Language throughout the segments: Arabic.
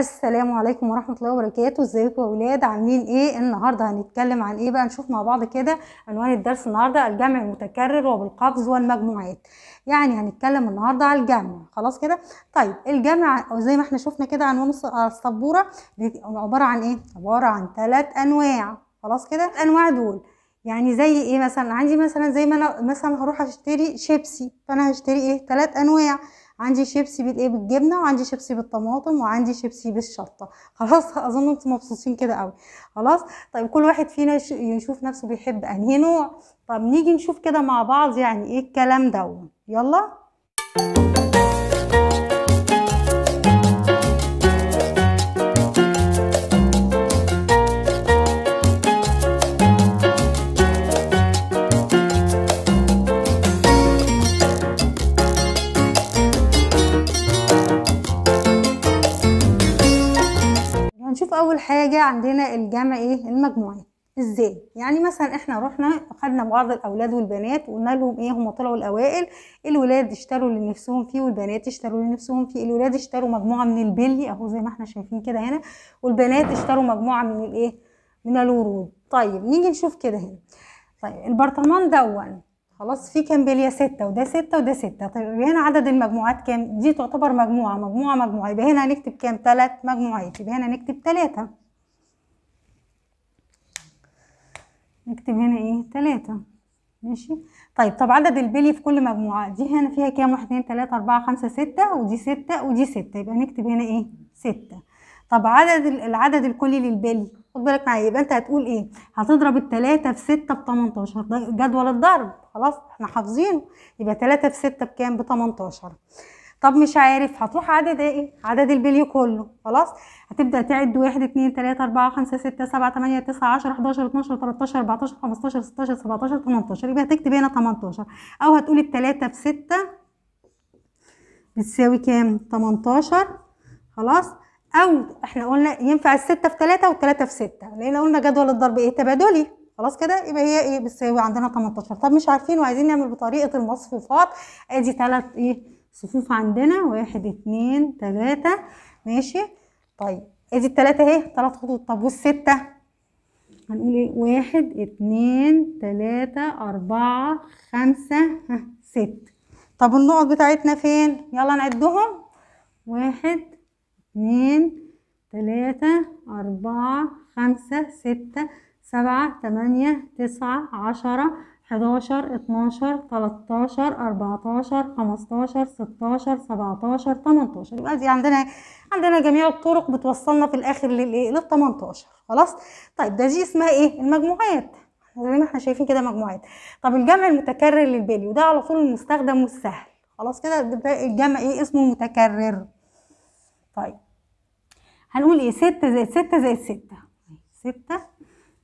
السلام عليكم ورحمه الله وبركاته ازيكم يا اولاد عاملين ايه النهارده هنتكلم عن ايه بقى نشوف مع بعض كده عنوان الدرس النهارده الجمع المتكرر وبالقفز والمجموعات يعني هنتكلم النهارده على الجمع خلاص كده طيب الجمع زي ما احنا شفنا كده عنوان السبوره عباره عن ايه عباره عن ثلاث انواع خلاص كده الانواع دول يعني زي ايه مثلا عندي مثلا زي ما انا مثلا هروح اشتري شيبسي فانا هشتري ايه ثلاث انواع عندي شيبسي بالايه بالجبنه وعندي شيبسي بالطماطم وعندي شيبسي بالشطه خلاص اظن انتم مبسوطين كده قوي خلاص طيب كل واحد فينا يشوف نفسه بيحب انهي نوع طب نيجي نشوف كده مع بعض يعني ايه الكلام ده يلا هنشوف اول حاجه عندنا الجمع ايه المجموعات ازاي يعني مثلا احنا رحنا خدنا بعض الاولاد والبنات وقلنا لهم ايه هم طلعوا الاوائل الولاد اشتروا لنفسهم فيه والبنات اشتروا لنفسهم فيه الولاد اشتروا مجموعه من البلي اهو زي ما احنا شايفين كده هنا والبنات اشتروا مجموعه من الايه من الورود طيب نيجي نشوف كده هنا طيب البرطمان دون خلاص في كامبيليا ستة وده ستة وده ستة طيب هنا عدد المجموعات كام دي تعتبر مجموعة مجموعة مجموعة يبقى هنا هنكتب كام تلات مجموعات يبقى هنا نكتب تلاتة نكتب هنا ايه تلاتة ماشي طيب طب عدد البلي في كل مجموعة دي هنا فيها كام واحد اتنين تلاتة أربعة خمسة ستة ودي ستة ودي ستة يبقى نكتب هنا ايه ستة طب عدد العدد الكلي للبلي خد بالك معايا يبقى انت هتقول ايه هتضرب التلاتة في ستة ب 18 ده جدول الضرب خلاص احنا حافظينه يبقى تلاتة في ستة بكام ب 18 طب مش عارف هتروح عدد ايه عدد البليو كله خلاص هتبدا تعد 1 2 3 4 5 6 7 8 9 10 11 12 13 14 15 16 17 18 يبقى هتكتب هنا 18 او هتقول ال 3 في 6 بتساوي كام 18 خلاص او احنا قلنا ينفع الستة في تلاتة والتلاتة في ستة لان قلنا جدول الضرب ايه تبادلي خلاص كده يبقى هي ايه بتساوي عندنا 18 طب مش عارفين وعايزين نعمل بطريقة المصفوفات ادي تلات ايه صفوف عندنا واحد اتنين تلاتة ماشي طيب ادي التلاتة اهي تلات خطوط طب والستة هنقول ايه واحد اتنين تلاتة اربعة خمسة ست طب النقط بتاعتنا فين يلا نعدهم واحد اتنين تلاتة أربعة خمسة ستة سبعة تمانية تسعة عشرة حداشر اتناشر تلتاشر أربعتاشر خمستاشر ستاشر سبعتاشر تمنتاشر يبقى دي عندنا إيه؟ عندنا جميع الطرق بتوصلنا في الآخر للإيه للتمنتاشر خلاص طيب ده دي اسمها إيه المجموعات زي ما احنا شايفين كده مجموعات طب الجمع المتكرر للبالي وده على طول المستخدم والسهل خلاص كده ده الجمع ايه اسمه متكرر طيب هنقول ايه ستة زائد ستة زائد ستة ستة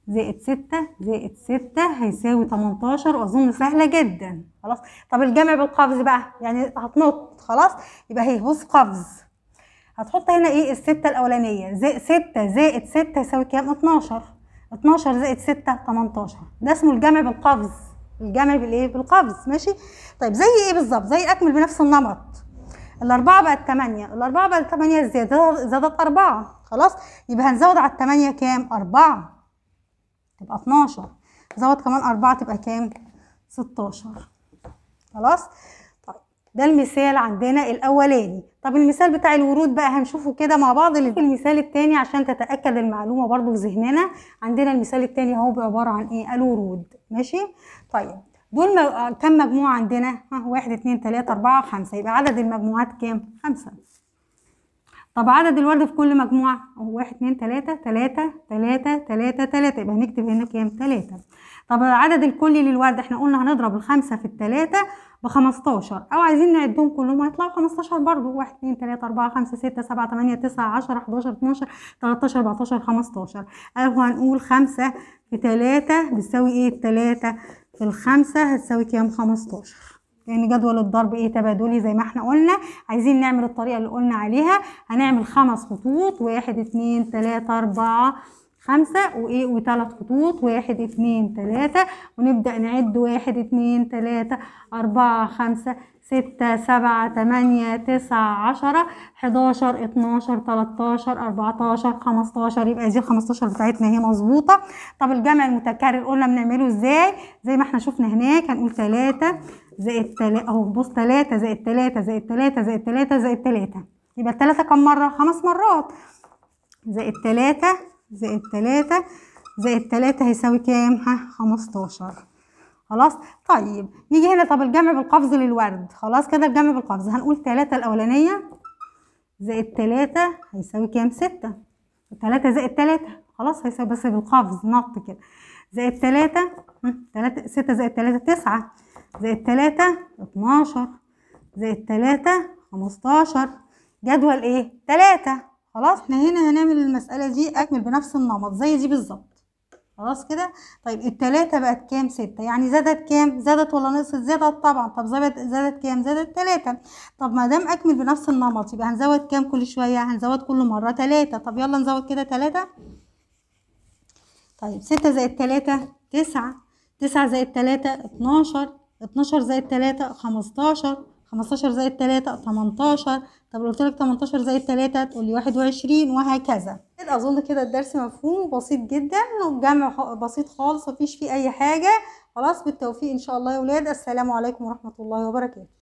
زائد ستة زائد ستة هيساوي تمنتاشر واظن سهلة جدا خلاص طب الجمع بالقفز بقى يعني هتنط خلاص يبقى هي إيه؟ بص قفز هتحط هنا ايه الستة الاولانية زائد ستة زائد ستة يساوي كام اتناشر اتناشر زائد ستة تمنتاشر ده اسمه الجمع بالقفز الجمع بالايه بالقفز ماشي طيب زي ايه بالظبط زي اكمل بنفس النمط الأربعة بقت تمانية الأربعة بقت تمانية زيادة زادت أربعة خلاص يبقى هنزود على التمانية كام أربعة تبقى اتناشر زود كمان أربعة تبقى كام ستاشر خلاص طيب ده المثال عندنا الأولاني طب المثال بتاع الورود بقى هنشوفه كده مع بعض المثال التاني عشان تتأكد المعلومة برضو في ذهننا عندنا المثال التاني اهو عبارة عن ايه الورود ماشي طيب دول آه، كم مجموعة عندنا؟ ها واحد اتنين تلاتة أربعة خمسة يبقى عدد المجموعات كام؟ خمسة طب عدد الورد في كل مجموعة اهو واحد اتنين تلاتة تلاتة تلاتة تلاتة تلاتة يبقى هنكتب هنا كام؟ تلاتة طب العدد الكلي للورد احنا قلنا هنضرب الخمسة في التلاتة بخمستاشر أو عايزين نعدهم كلهم هيطلعوا خمستاشر برضه واحد اتنين تلاتة أربعة خمسة ستة سبعة تمانية تسعة عشرة حداشر اتناشر تلاتاشر أربعتاشر خمستاشر أهو هنقول خمسة في تلاتة بتساوي ايه؟ تلاتة في الخمسة هتساوي كام خمستاشر لأن يعني جدول الضرب إيه تبادلي زي ما إحنا قلنا عايزين نعمل الطريقة اللي قلنا عليها هنعمل خمس خطوط واحد اتنين تلاتة أربعة خمسة وإيه وتلات خطوط واحد اتنين تلاتة ونبدأ نعد واحد اتنين تلاتة أربعة خمسة ستة سبعة تمانية تسعة عشرة حداشر اتناشر تلاتاشر اربعتاشر خمستاشر يبقى دي الخمستاشر بتاعتنا هي مظبوطة طب الجمع المتكرر قلنا بنعمله ازاي زي ما احنا شفنا هناك هنقول تلاتة زائد تلاتة اهو بص تلاتة زائد تلاتة زائد تلاتة زائد تلاتة زائد تلاتة يبقى التلاتة كم مرة؟ خمس مرات زائد تلاتة زائد تلاتة زائد تلاتة هيساوي كام؟ ها خمستاشر خلاص طيب نيجي هنا طب الجمع بالقفز للورد خلاص كده الجمع بالقفز هنقول تلاتة الأولانية زائد تلاتة هيساوي كام ستة تلاتة زائد تلاتة خلاص هيساوي بس بالقفز نط كده زائد تلاتة تلاتة ستة زائد تلاتة تسعة زائد تلاتة اتناشر زائد تلاتة خمستاشر جدول ايه تلاتة خلاص احنا هنا هنعمل المسألة دي أكمل بنفس النمط زي دي بالظبط خلاص كده طيب التلاتة بقت كام ستة يعني زادت كام زادت ولا نقصت زادت طبعا طب زادت زادت كام زادت تلاتة طب ما دام اكمل بنفس النمط يبقى هنزود كام كل شوية هنزود كل مرة تلاتة طب يلا نزود كده تلاتة طيب ستة زائد تلاتة تسعة تسعة زائد تلاتة اتناشر اتناشر زائد تلاتة خمستاشر 15 زائد 3 18 طب لو قلت لك 18 زائد 3 تقول لي 21 وهكذا اظن كده الدرس مفهوم بسيط جدا والجمع بسيط خالص مفيش فيه اي حاجه خلاص بالتوفيق ان شاء الله يا ولاد السلام عليكم ورحمه الله وبركاته